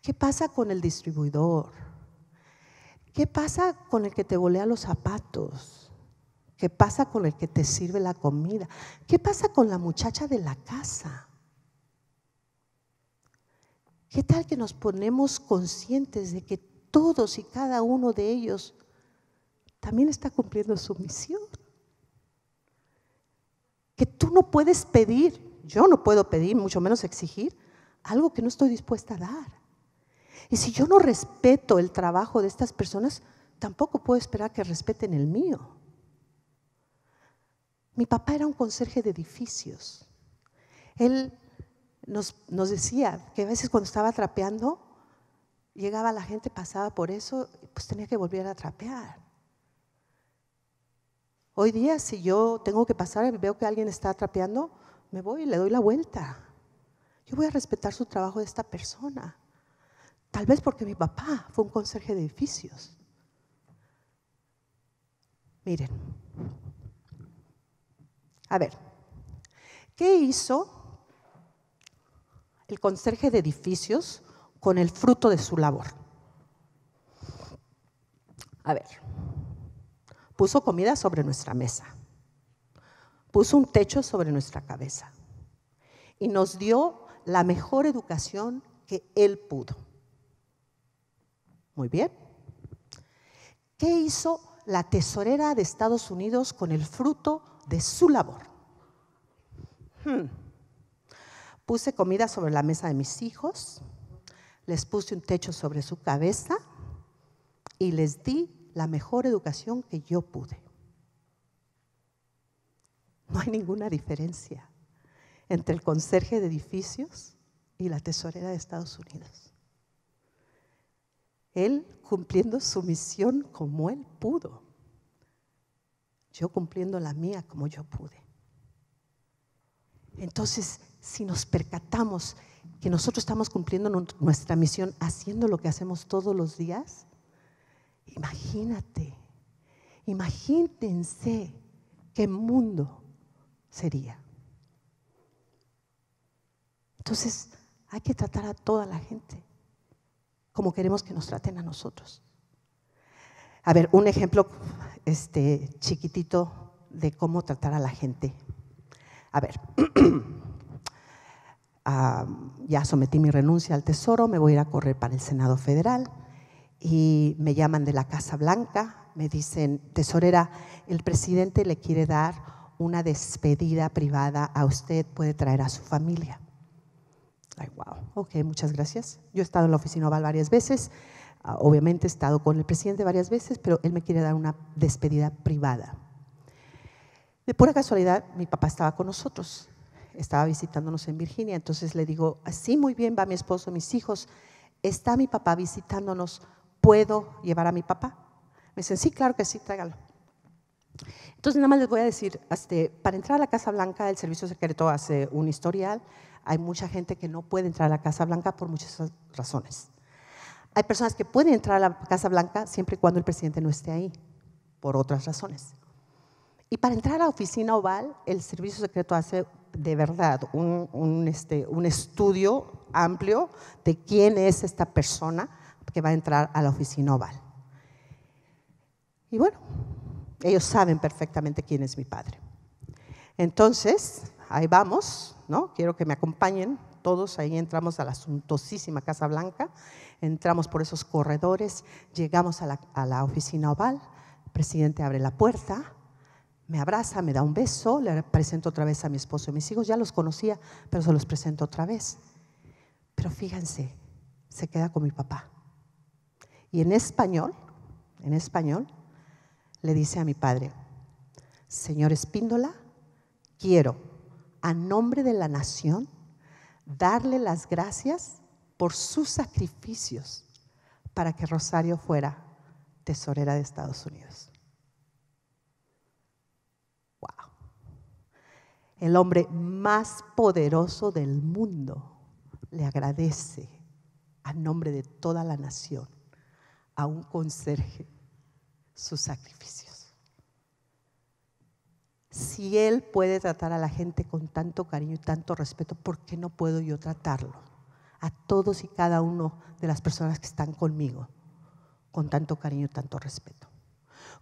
¿Qué pasa con el distribuidor? ¿Qué pasa con el que te bolea los zapatos? ¿Qué pasa con el que te sirve la comida? ¿Qué pasa con la muchacha de la casa? ¿Qué tal que nos ponemos conscientes de que todos y cada uno de ellos también está cumpliendo su misión? Que tú no puedes pedir, yo no puedo pedir, mucho menos exigir, algo que no estoy dispuesta a dar. Y si yo no respeto el trabajo de estas personas, tampoco puedo esperar que respeten el mío. Mi papá era un conserje de edificios. Él nos, decía que a veces cuando estaba trapeando, llegaba la gente, pasaba por eso, pues tenía que volver a trapear. Hoy día, si yo tengo que pasar y veo que alguien está trapeando, me voy y le doy la vuelta. Yo voy a respetar su trabajo de esta persona. Tal vez porque mi papá fue un conserje de edificios. Miren. A ver, ¿qué hizo el conserje de edificios con el fruto de su labor? A ver, puso comida sobre nuestra mesa, puso un techo sobre nuestra cabeza y nos dio la mejor educación que él pudo. Muy bien. ¿Qué hizo la tesorera de Estados Unidos con el fruto de su labor? Hmm. Puse comida sobre la mesa de mis hijos, les puse un techo sobre su cabeza y les di la mejor educación que yo pude. No hay ninguna diferencia entre el conserje de edificios y la tesorera de Estados Unidos. Él cumpliendo su misión como Él pudo. Yo cumpliendo la mía como yo pude. Entonces, si nos percatamos que nosotros estamos cumpliendo nuestra misión haciendo lo que hacemos todos los días, imagínate, imagínense qué mundo sería. Entonces, hay que tratar a toda la gente como queremos que nos traten a nosotros. A ver, un ejemplo este, chiquitito de cómo tratar a la gente. A ver, ya sometí mi renuncia al Tesoro, me voy a ir a correr para el Senado Federal y me llaman de la Casa Blanca, me dicen, tesorera, el presidente le quiere dar una despedida privada a usted, puede traer a su familia. Ay, wow, ok, muchas gracias. Yo he estado en la oficina Oval varias veces, ah, obviamente he estado con el presidente varias veces, pero él me quiere dar una despedida privada. De pura casualidad, mi papá estaba con nosotros, estaba visitándonos en Virginia, entonces le digo, así muy bien va mi esposo, mis hijos, está mi papá visitándonos, ¿puedo llevar a mi papá? Me dicen, sí, claro que sí, tráigalo. Entonces, nada más les voy a decir, este, para entrar a la Casa Blanca, el Servicio Secreto hace un historial, hay mucha gente que no puede entrar a la Casa Blanca por muchas razones. Hay personas que pueden entrar a la Casa Blanca siempre y cuando el presidente no esté ahí, por otras razones. Y para entrar a la oficina oval, el Servicio Secreto hace de verdad un, un, este, un estudio amplio de quién es esta persona que va a entrar a la oficina oval. Y bueno, ellos saben perfectamente quién es mi padre. Entonces, ahí vamos, Quiero que me acompañen todos, ahí entramos a la asuntosísima Casa Blanca, entramos por esos corredores, llegamos a la, oficina oval, el presidente abre la puerta, me abraza, me da un beso, le presento otra vez a mi esposo y mis hijos, ya los conocía, pero se los presento otra vez. Pero fíjense, se queda con mi papá. Y en español, en español, le dice a mi padre, señor Espíndola, quiero a nombre de la nación, darle las gracias por sus sacrificios para que Rosario fuera tesorera de Estados Unidos. Wow. El hombre más poderoso del mundo le agradece a nombre de toda la nación, a un conserje, su sacrificio. Si Él puede tratar a la gente con tanto cariño y tanto respeto, ¿por qué no puedo yo tratarlo? A todos y cada uno de las personas que están conmigo, con tanto cariño y tanto respeto.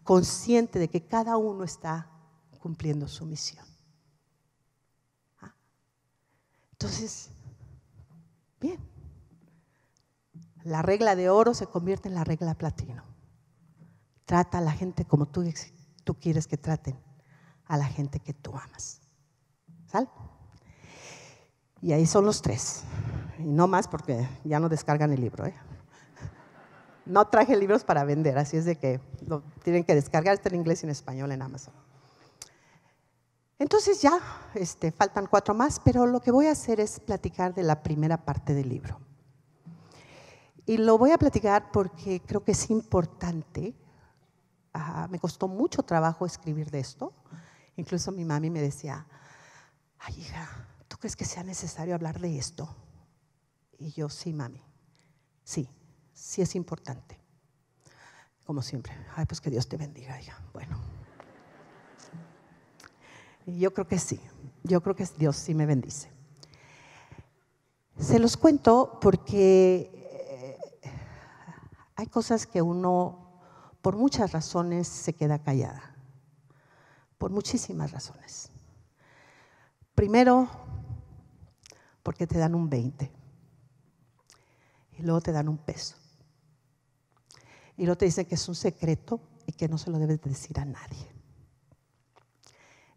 Consciente de que cada uno está cumpliendo su misión. Ah. Entonces, bien, la regla de oro se convierte en la regla platino. Trata a la gente como tú, tú quieres que traten a la gente que tú amas. ¿Sal? Y ahí son los tres. Y no más porque ya no descargan el libro. ¿eh? No traje libros para vender, así es de que lo tienen que descargar. Está en inglés y en español en Amazon. Entonces ya este, faltan cuatro más, pero lo que voy a hacer es platicar de la primera parte del libro. Y lo voy a platicar porque creo que es importante. me costó mucho trabajo escribir de esto Incluso mi mami me decía, ay hija, ¿tú crees que sea necesario hablar de esto? Y yo, sí, mami, sí, sí es importante. Como siempre, ay, pues que Dios te bendiga, hija. Bueno. yo creo que sí, yo creo que Dios sí me bendice. Se los cuento porque eh, hay cosas que uno, por muchas razones, se queda callada. Por muchísimas razones. Primero, porque te dan un 20. Y luego te dan un peso. Y luego te dicen que es un secreto y que no se lo debes decir a nadie.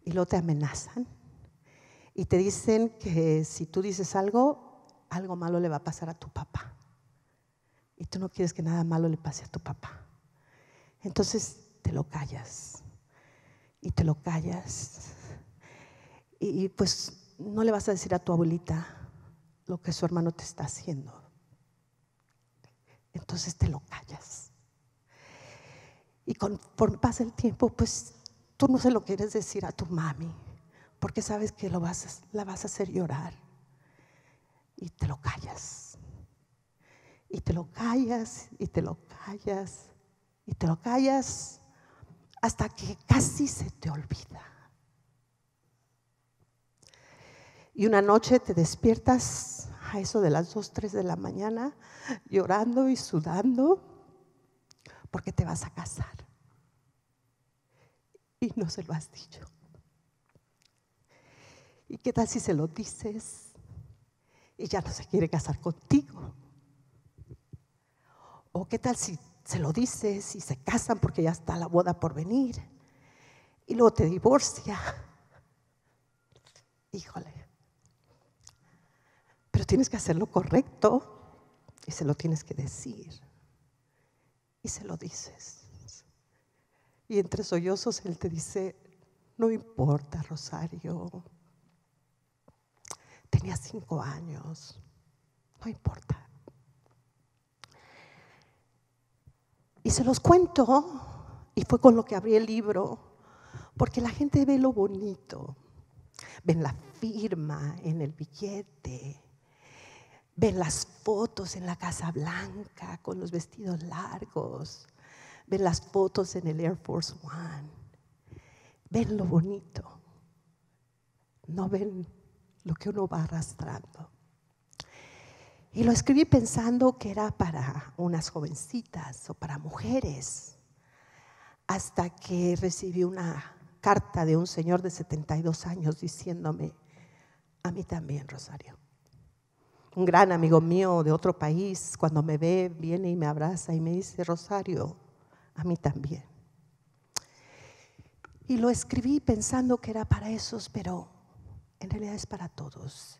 Y luego te amenazan. Y te dicen que si tú dices algo, algo malo le va a pasar a tu papá. Y tú no quieres que nada malo le pase a tu papá. Entonces te lo callas y te lo callas. Y, pues no le vas a decir a tu abuelita lo que su hermano te está haciendo. Entonces te lo callas. Y conforme pasa el tiempo, pues tú no se lo quieres decir a tu mami, porque sabes que lo vas, la vas a hacer llorar. Y te lo callas. Y te lo callas, y te lo callas, y te lo callas hasta que casi se te olvida. Y una noche te despiertas a eso de las 2, 3 de la mañana, llorando y sudando, porque te vas a casar. Y no se lo has dicho. ¿Y qué tal si se lo dices y ya no se quiere casar contigo? ¿O qué tal si se lo dices y se casan porque ya está la boda por venir. Y luego te divorcia. Híjole. Pero tienes que hacer lo correcto y se lo tienes que decir. Y se lo dices. Y entre sollozos él te dice, no importa, Rosario. Tenía cinco años. No importa. Y se los cuento, y fue con lo que abrí el libro, porque la gente ve lo bonito, ven la firma en el billete, ven las fotos en la Casa Blanca con los vestidos largos, ven las fotos en el Air Force One, ven lo bonito, no ven lo que uno va arrastrando. Y lo escribí pensando que era para unas jovencitas o para mujeres, hasta que recibí una carta de un señor de 72 años diciéndome, a mí también, Rosario. Un gran amigo mío de otro país, cuando me ve, viene y me abraza y me dice, Rosario, a mí también. Y lo escribí pensando que era para esos, pero en realidad es para todos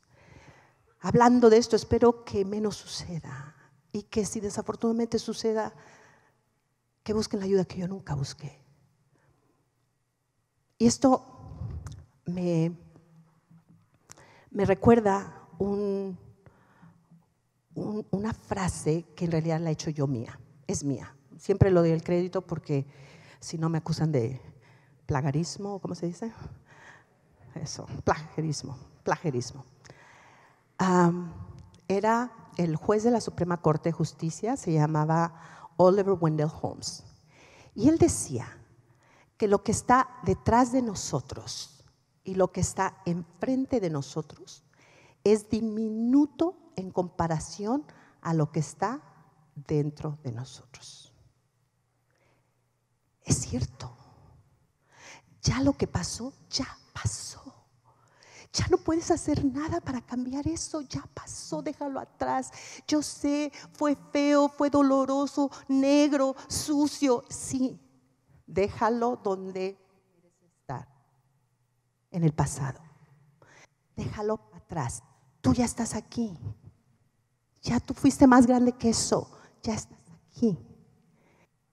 hablando de esto, espero que menos suceda y que si desafortunadamente suceda, que busquen la ayuda que yo nunca busqué. Y esto me, recuerda una frase que en realidad la he hecho yo mía, es mía. Siempre lo doy el crédito porque si no me acusan de plagarismo, ¿cómo se dice? Eso, plagiarismo, plagiarismo era el juez de la Suprema Corte de Justicia, se llamaba Oliver Wendell Holmes. Y él decía que lo que está detrás de nosotros y lo que está enfrente de nosotros es diminuto en comparación a lo que está dentro de nosotros. Es cierto, ya lo que pasó, ya pasó. Ya no puedes hacer nada para cambiar eso, ya pasó, déjalo atrás. Yo sé, fue feo, fue doloroso, negro, sucio, sí. Déjalo donde estar, en el pasado. Déjalo atrás. Tú ya estás aquí. Ya tú fuiste más grande que eso. Ya estás aquí.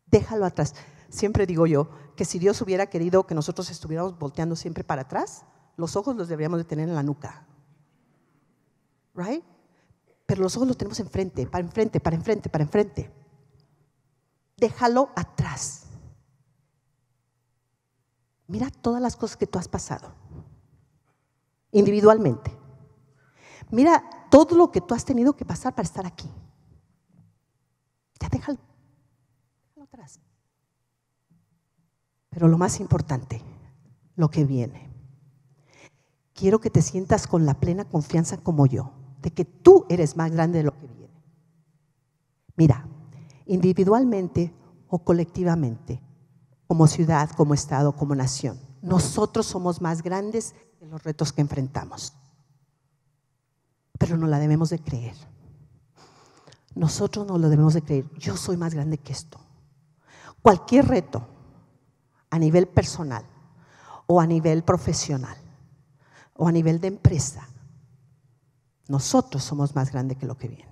Déjalo atrás. Siempre digo yo que si Dios hubiera querido que nosotros estuviéramos volteando siempre para atrás, los ojos los deberíamos de tener en la nuca. ¿Right? Pero los ojos los tenemos enfrente, para enfrente, para enfrente, para enfrente. Déjalo atrás. Mira todas las cosas que tú has pasado individualmente. Mira todo lo que tú has tenido que pasar para estar aquí. Ya déjalo atrás. Pero lo más importante, lo que viene quiero que te sientas con la plena confianza como yo, de que tú eres más grande de lo que viene. Mira, individualmente o colectivamente, como ciudad, como Estado, como nación, nosotros somos más grandes que los retos que enfrentamos. Pero no la debemos de creer. Nosotros no lo debemos de creer. Yo soy más grande que esto. Cualquier reto a nivel personal o a nivel profesional o a nivel de empresa, nosotros somos más grandes que lo que viene.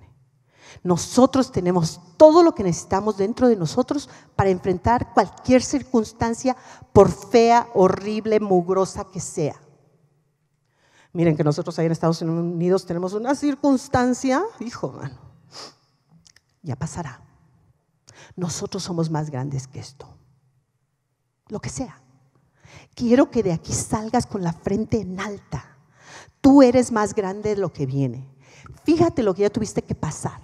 Nosotros tenemos todo lo que necesitamos dentro de nosotros para enfrentar cualquier circunstancia, por fea, horrible, mugrosa que sea. Miren que nosotros ahí en Estados Unidos tenemos una circunstancia, hijo, mano, ya pasará. Nosotros somos más grandes que esto, lo que sea quiero que de aquí salgas con la frente en alta. Tú eres más grande de lo que viene. Fíjate lo que ya tuviste que pasar.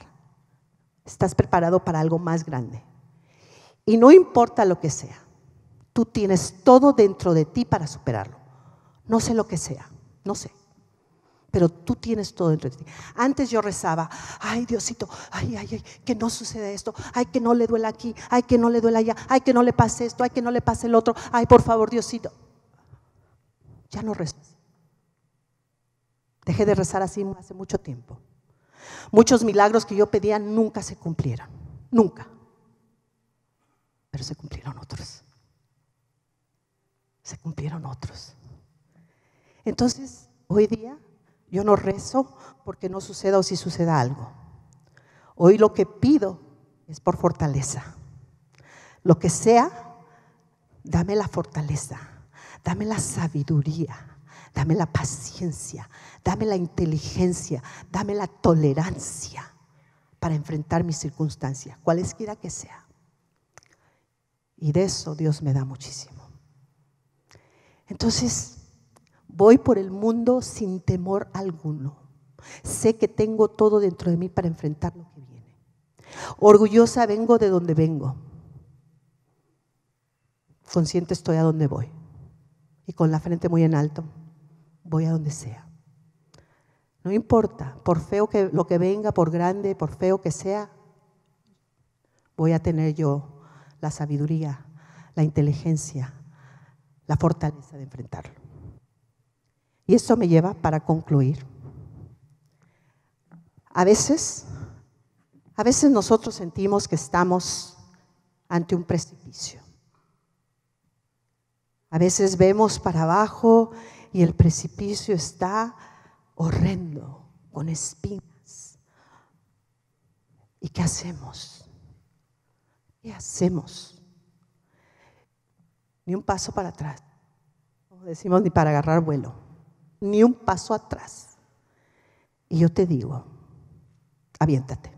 Estás preparado para algo más grande. Y no importa lo que sea, tú tienes todo dentro de ti para superarlo. No sé lo que sea, no sé. Pero tú tienes todo dentro de ti. Antes yo rezaba, ay Diosito, ay, ay, ay, que no suceda esto, ay, que no le duela aquí, ay, que no le duela allá, ay, que no le pase esto, ay, que no le pase el otro, ay, por favor Diosito. Ya no rezo. Dejé de rezar así hace mucho tiempo. Muchos milagros que yo pedía nunca se cumplieron. Nunca. Pero se cumplieron otros. Se cumplieron otros. Entonces, hoy día yo no rezo porque no suceda o si suceda algo. Hoy lo que pido es por fortaleza. Lo que sea, dame la fortaleza Dame la sabiduría. Dame la paciencia, dame la inteligencia, dame la tolerancia para enfrentar mis circunstancias, cualesquiera que sea. Y de eso Dios me da muchísimo. Entonces, voy por el mundo sin temor alguno. Sé que tengo todo dentro de mí para enfrentar lo que viene. Orgullosa vengo de donde vengo. Consciente estoy a donde voy y con la frente muy en alto. Voy a donde sea. No importa, por feo que lo que venga, por grande, por feo que sea, voy a tener yo la sabiduría, la inteligencia, la fortaleza de enfrentarlo. Y eso me lleva para concluir. A veces, a veces nosotros sentimos que estamos ante un precipicio. A veces vemos para abajo y el precipicio está horrendo, con espinas. ¿Y qué hacemos? ¿Qué hacemos? Ni un paso para atrás. No decimos ni para agarrar vuelo. Ni un paso atrás. Y yo te digo, aviéntate.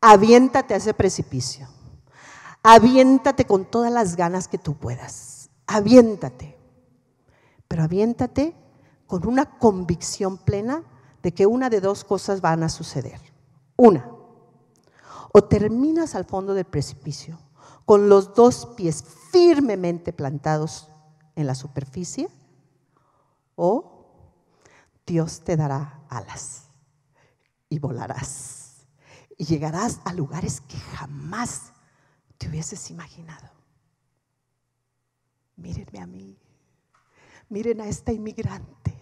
Aviéntate a ese precipicio. Aviéntate con todas las ganas que tú puedas aviéntate. Pero aviéntate con una convicción plena de que una de dos cosas van a suceder. Una, o terminas al fondo del precipicio con los dos pies firmemente plantados en la superficie, o Dios te dará alas y volarás y llegarás a lugares que jamás te hubieses imaginado. Mírenme a mí. Miren a esta inmigrante.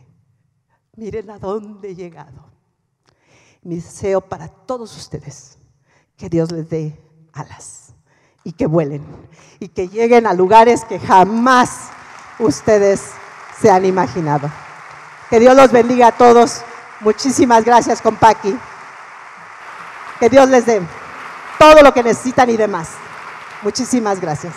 Miren a dónde he llegado. Mi deseo para todos ustedes, que Dios les dé alas y que vuelen y que lleguen a lugares que jamás ustedes se han imaginado. Que Dios los bendiga a todos. Muchísimas gracias, Compaqui. Que Dios les dé todo lo que necesitan y demás. Muchísimas gracias.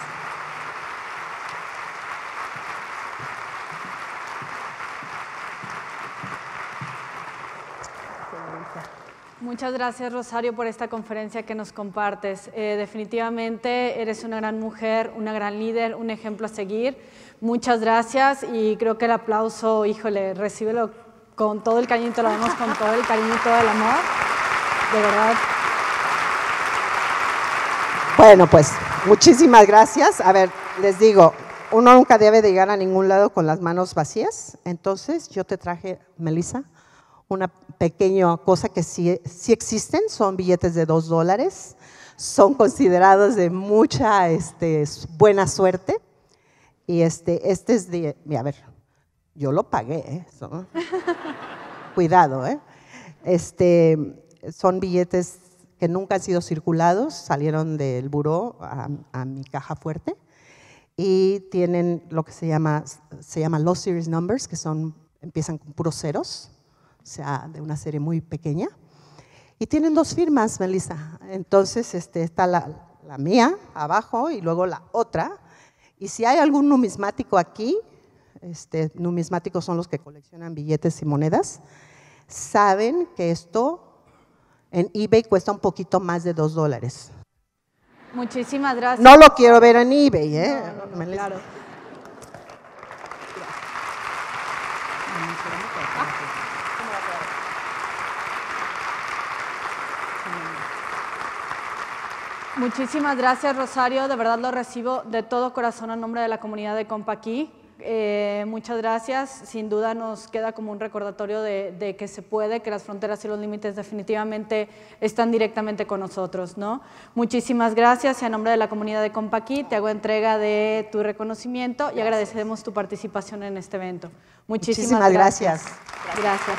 Muchas gracias Rosario por esta conferencia que nos compartes. Eh, definitivamente eres una gran mujer, una gran líder, un ejemplo a seguir. Muchas gracias y creo que el aplauso, híjole, recíbelo con todo el cariño, lo damos con todo el cariño y todo el amor. De verdad. Bueno, pues muchísimas gracias. A ver, les digo, uno nunca debe de llegar a ningún lado con las manos vacías. Entonces yo te traje, Melissa, una pequeña cosa que sí, existen son billetes de dos dólares, son considerados de mucha este, buena suerte. Y este, este es de, a ver, yo lo pagué, ¿eh? cuidado, ¿eh? Este, son billetes que nunca han sido circulados, salieron del buró a, mi caja fuerte y tienen lo que se llama, se low series numbers, que son, empiezan con puros ceros o sea, de una serie muy pequeña. Y tienen dos firmas, Melissa. Entonces este, está la, mía abajo y luego la otra. Y si hay algún numismático aquí, este, numismáticos son los que coleccionan billetes y monedas, saben que esto en eBay cuesta un poquito más de dos dólares. Muchísimas gracias. No lo quiero ver en eBay, ¿eh? Muchísimas gracias, Rosario. De verdad lo recibo de todo corazón en nombre de la comunidad de Compaquí. Eh, muchas gracias. Sin duda nos queda como un recordatorio de, que se puede, que las fronteras y los límites definitivamente están directamente con nosotros. ¿no? Muchísimas gracias y a nombre de la comunidad de Compaquí te hago entrega de tu reconocimiento y agradecemos tu participación en este evento. Muchísimas, gracias. gracias.